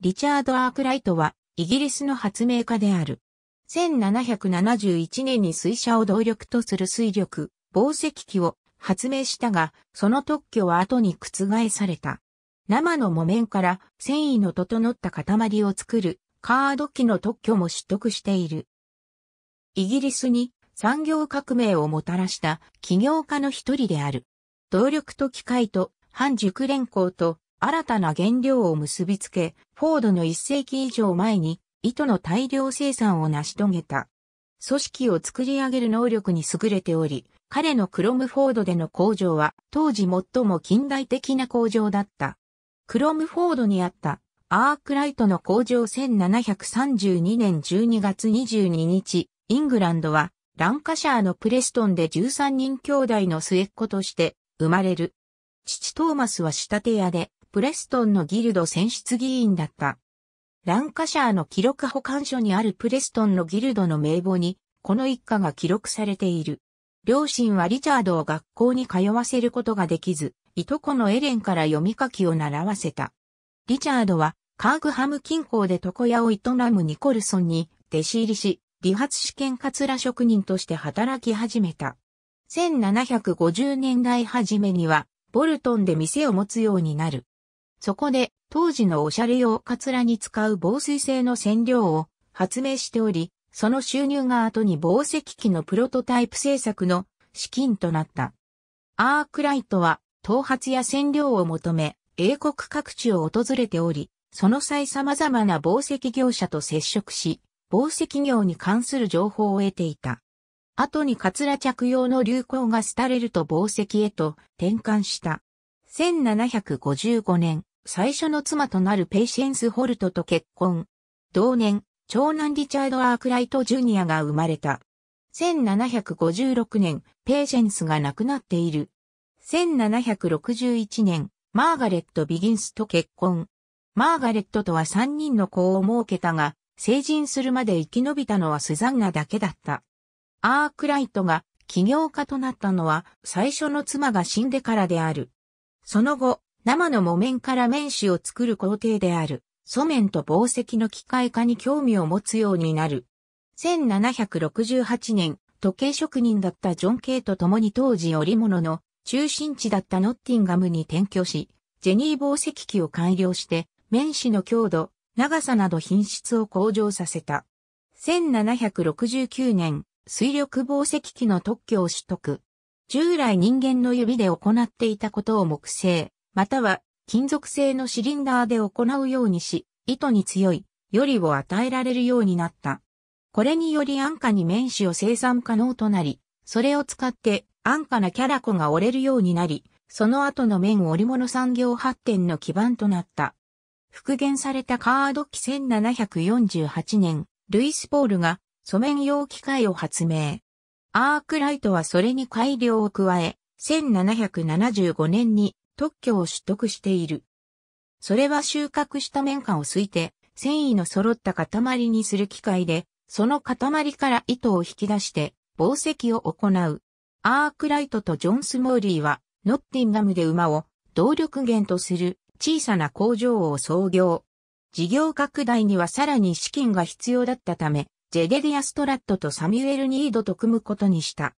リチャード・アークライトは、イギリスの発明家である。1771年に水車を動力とする水力、防石器を発明したが、その特許は後に覆された。生の木綿から繊維の整った塊を作るカード機の特許も取得している。イギリスに産業革命をもたらした起業家の一人である。動力と機械と半熟連行と新たな原料を結びつけ、フォードの1世紀以上前に糸の大量生産を成し遂げた。組織を作り上げる能力に優れており、彼のクロムフォードでの工場は当時最も近代的な工場だった。クロムフォードにあったアークライトの工場1732年12月22日、イングランドはランカシャーのプレストンで13人兄弟の末っ子として生まれる。父トーマスは仕立て屋で、プレストンのギルド選出議員だった。ランカシャーの記録保管所にあるプレストンのギルドの名簿に、この一家が記録されている。両親はリチャードを学校に通わせることができず、いとこのエレンから読み書きを習わせた。リチャードは、カーグハム近郊で床屋を営むニコルソンに弟子入りし、理髪試験カツラ職人として働き始めた。1750年代初めには、ボルトンで店を持つようになる。そこで、当時のおしゃれ用カツラに使う防水性の染料を発明しており、その収入が後に防石機のプロトタイプ製作の資金となった。アークライトは、頭髪や染料を求め、英国各地を訪れており、その際様々な防石業者と接触し、防石業に関する情報を得ていた。後にカツラ着用の流行が廃れると防石へと転換した。1755年、最初の妻となるペイシェンス・ホルトと結婚。同年、長男リチャード・アークライト・ジュニアが生まれた。1756年、ペイシェンスが亡くなっている。1761年、マーガレット・ビギンスと結婚。マーガレットとは3人の子を設けたが、成人するまで生き延びたのはスザンナだけだった。アークライトが起業家となったのは最初の妻が死んでからである。その後、生の木綿から綿紙を作る工程である、素綿と紡績の機械化に興味を持つようになる。1768年、時計職人だったジョン・ケイと共に当時織物の中心地だったノッティンガムに転居し、ジェニー紡績機を改良して、綿紙の強度、長さなど品質を向上させた。1769年、水力紡績機の特許を取得。従来人間の指で行っていたことを木製、または金属製のシリンダーで行うようにし、糸に強い、よりを与えられるようになった。これにより安価に面子を生産可能となり、それを使って安価なキャラコが折れるようになり、その後の面織物産業発展の基盤となった。復元されたカード機1748年、ルイス・ポールが素面用機械を発明。アークライトはそれに改良を加え、1775年に特許を取得している。それは収穫した綿花をすいて、繊維の揃った塊にする機械で、その塊から糸を引き出して、紡績を行う。アークライトとジョン・スモーリーは、ノッティンガムで馬を動力源とする小さな工場を創業。事業拡大にはさらに資金が必要だったため、ジェデディア・ストラットとサミュエル・ニードと組むことにした。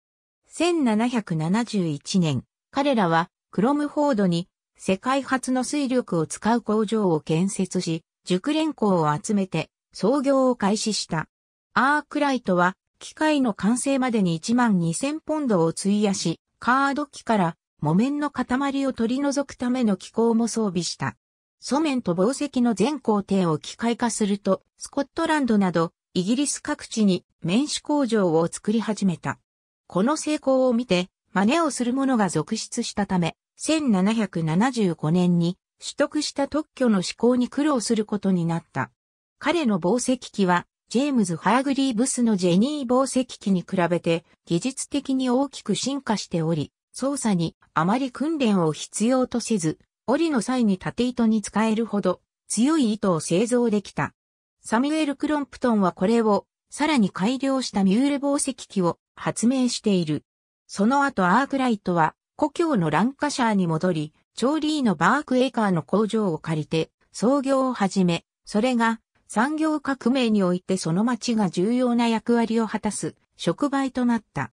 1771年、彼らはクロムフォードに世界初の水力を使う工場を建設し、熟練工を集めて創業を開始した。アークライトは機械の完成までに1万2000ポンドを費やし、カード機から木綿の塊を取り除くための機構も装備した。素面と防石の全工程を機械化すると、スコットランドなどイギリス各地に面子工場を作り始めた。この成功を見て、真似をする者が続出したため、1775年に取得した特許の施行に苦労することになった。彼の紡績機は、ジェームズ・ハーグリーブスのジェニー紡績機に比べて技術的に大きく進化しており、操作にあまり訓練を必要とせず、折りの際に縦糸に使えるほど強い糸を製造できた。サミュエル・クロンプトンはこれを、さらに改良したミュール防石機を発明している。その後アークライトは、故郷のランカシャーに戻り、チョーリーのバークエーカーの工場を借りて、創業を始め、それが産業革命においてその町が重要な役割を果たす触媒となった。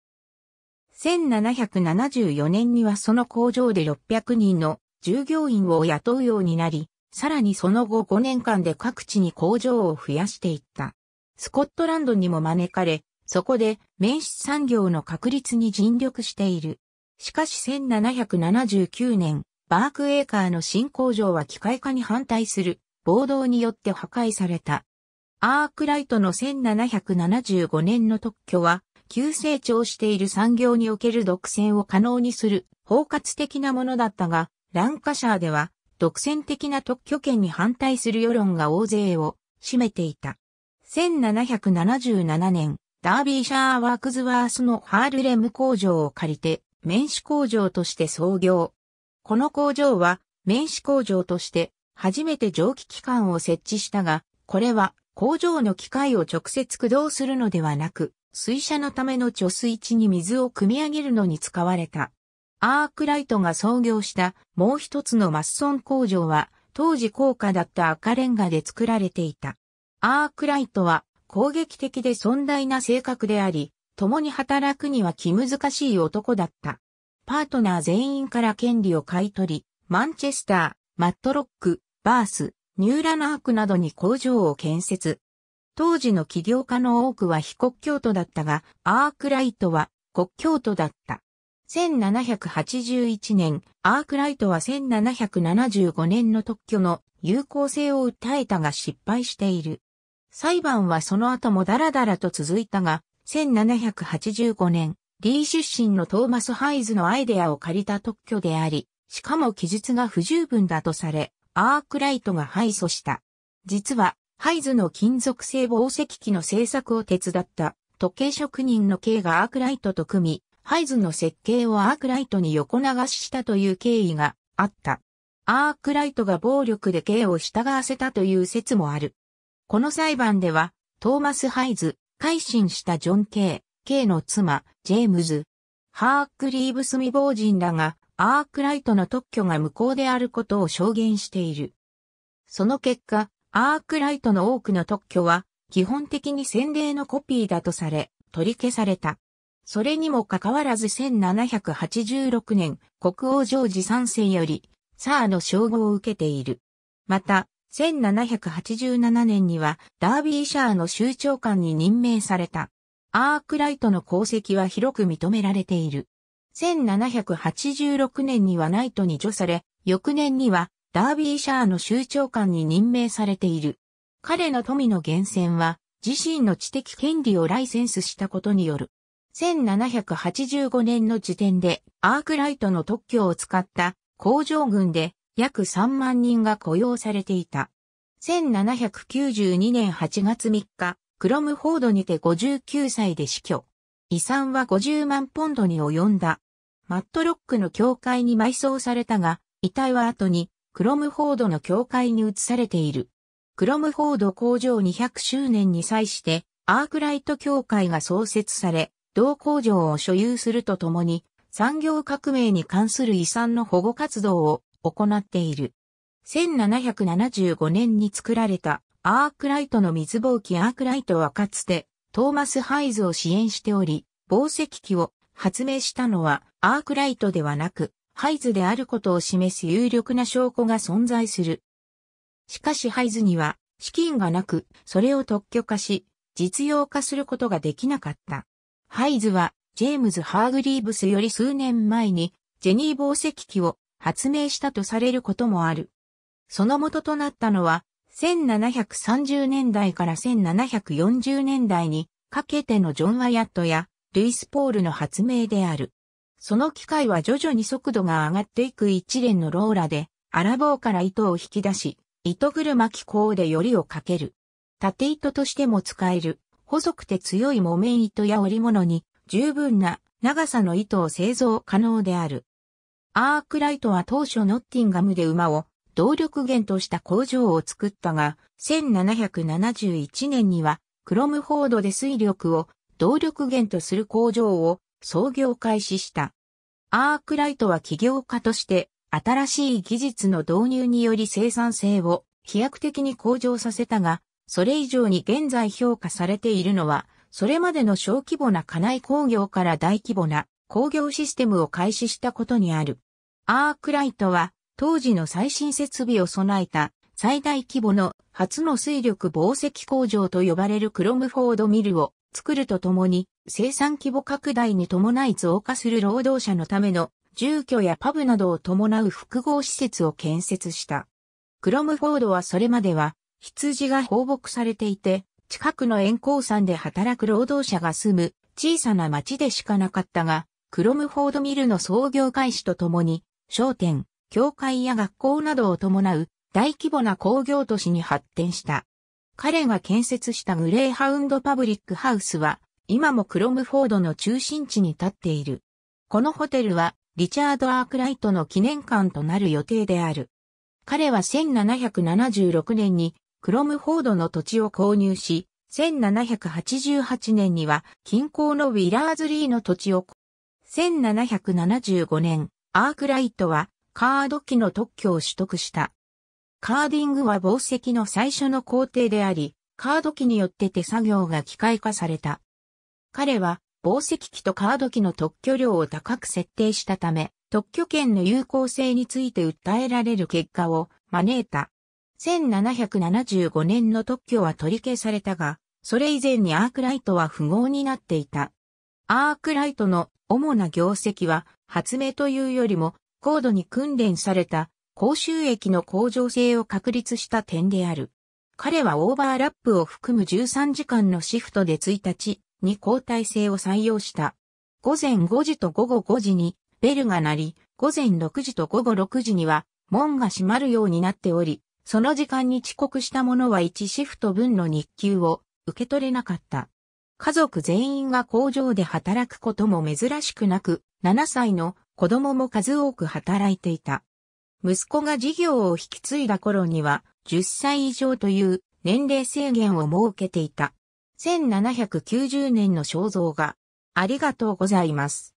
1774年にはその工場で600人の従業員を雇うようになり、さらにその後5年間で各地に工場を増やしていった。スコットランドにも招かれ、そこで面室産業の確立に尽力している。しかし1779年、バークエーカーの新工場は機械化に反対する暴動によって破壊された。アークライトの1775年の特許は、急成長している産業における独占を可能にする包括的なものだったが、ランカシャーでは独占的な特許権に反対する世論が大勢を占めていた。1777年、ダービーシャーワークズワースのハールレム工場を借りて、面子工場として創業。この工場は、面子工場として、初めて蒸気機関を設置したが、これは工場の機械を直接駆動するのではなく、水車のための貯水池に水を汲み上げるのに使われた。アークライトが創業したもう一つのマッソン工場は当時高価だった赤レンガで作られていた。アークライトは攻撃的で尊大な性格であり、共に働くには気難しい男だった。パートナー全員から権利を買い取り、マンチェスター、マットロック、バース、ニューラナークなどに工場を建設。当時の起業家の多くは非国境都だったが、アークライトは国教徒だった。1781年、アークライトは1775年の特許の有効性を訴えたが失敗している。裁判はその後もだらだらと続いたが、1785年、D 出身のトーマス・ハイズのアイデアを借りた特許であり、しかも記述が不十分だとされ、アークライトが敗訴した。実は、ハイズの金属製防石器の製作を手伝った時計職人の K がアークライトと組み、ハイズの設計をアークライトに横流ししたという経緯があった。アークライトが暴力で刑を従わせたという説もある。この裁判では、トーマス・ハイズ、改心したジョン・ K、K の妻、ジェームズ、ハークリーブス未亡人らが、アークライトの特許が無効であることを証言している。その結果、アークライトの多くの特許は、基本的に先例のコピーだとされ、取り消された。それにもかかわらず1786年、国王ジョージ3世より、サーの称号を受けている。また、1787年には、ダービーシャーの州長官に任命された。アークライトの功績は広く認められている。1786年にはナイトに除され、翌年には、ダービーシャーの州長官に任命されている。彼の富の源泉は、自身の知的権利をライセンスしたことによる。1785年の時点でアークライトの特許を使った工場群で約3万人が雇用されていた。1792年8月3日、クロムフォードにて59歳で死去。遺産は50万ポンドに及んだ。マットロックの教会に埋葬されたが、遺体は後にクロムフォードの教会に移されている。クロムフォード工場200周年に際して、アークライト教会が創設され、同工場を所有するとともに、産業革命に関する遺産の保護活動を行っている。1775年に作られたアークライトの水防機アークライトはかつてトーマス・ハイズを支援しており、防石機を発明したのはアークライトではなく、ハイズであることを示す有力な証拠が存在する。しかしハイズには資金がなく、それを特許化し、実用化することができなかった。ハイズは、ジェームズ・ハーグリーブスより数年前に、ジェニーセキ機を発明したとされることもある。その元となったのは、1730年代から1740年代にかけてのジョン・ワヤットやルイス・ポールの発明である。その機械は徐々に速度が上がっていく一連のローラで、荒棒から糸を引き出し、糸車機構でよりをかける。縦糸としても使える。細くて強い木綿糸や織物に十分な長さの糸を製造可能である。アークライトは当初ノッティンガムで馬を動力源とした工場を作ったが、1771年にはクロムフォードで水力を動力源とする工場を創業開始した。アークライトは起業家として新しい技術の導入により生産性を飛躍的に向上させたが、それ以上に現在評価されているのは、それまでの小規模な家内工業から大規模な工業システムを開始したことにある。アークライトは当時の最新設備を備えた最大規模の初の水力防石工場と呼ばれるクロムフォードミルを作るとともに生産規模拡大に伴い増加する労働者のための住居やパブなどを伴う複合施設を建設した。クロムフォードはそれまでは羊が放牧されていて、近くの遠光山で働く労働者が住む小さな町でしかなかったが、クロムフォードミルの創業開始とともに、商店、教会や学校などを伴う大規模な工業都市に発展した。彼が建設したグレーハウンドパブリックハウスは、今もクロムフォードの中心地に立っている。このホテルは、リチャード・アークライトの記念館となる予定である。彼は1776年にクロムフォードの土地を購入し、1788年には近郊のウィラーズリーの土地を、1775年、アークライトはカード機の特許を取得した。カーディングは宝石の最初の工程であり、カード機によって手作業が機械化された。彼は宝石機とカード機の特許量を高く設定したため、特許権の有効性について訴えられる結果を招いた。1775年の特許は取り消されたが、それ以前にアークライトは不合になっていた。アークライトの主な業績は、発明というよりも、高度に訓練された、公衆益の向上性を確立した点である。彼はオーバーラップを含む13時間のシフトで1日に交代制を採用した。午前5時と午後5時にベルが鳴り、午前6時と午後6時には門が閉まるようになっており、その時間に遅刻した者は1シフト分の日給を受け取れなかった。家族全員が工場で働くことも珍しくなく、7歳の子供も数多く働いていた。息子が事業を引き継いだ頃には、10歳以上という年齢制限を設けていた。1790年の肖像画。ありがとうございます。